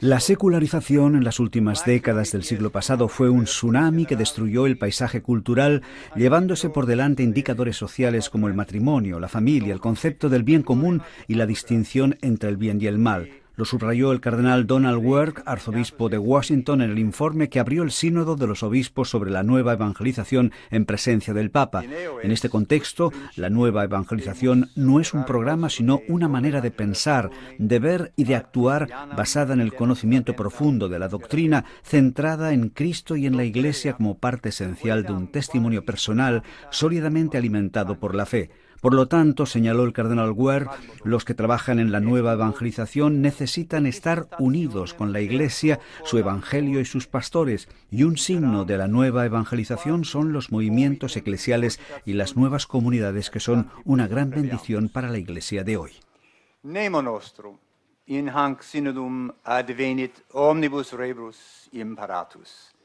La secularización en las últimas décadas del siglo pasado fue un tsunami que destruyó el paisaje cultural, llevándose por delante indicadores sociales como el matrimonio, la familia, el concepto del bien común y la distinción entre el bien y el mal. Lo subrayó el cardenal Donald Work, arzobispo de Washington, en el informe que abrió el sínodo de los obispos sobre la nueva evangelización en presencia del Papa. En este contexto, la nueva evangelización no es un programa, sino una manera de pensar, de ver y de actuar basada en el conocimiento profundo de la doctrina, centrada en Cristo y en la Iglesia como parte esencial de un testimonio personal sólidamente alimentado por la fe. Por lo tanto, señaló el cardenal Ware, los que trabajan en la nueva evangelización necesitan estar unidos con la Iglesia, su Evangelio y sus pastores, y un signo de la nueva evangelización son los movimientos eclesiales y las nuevas comunidades que son una gran bendición para la Iglesia de hoy. Nemo nostrum, in hanc advenit omnibus rebus imperatus.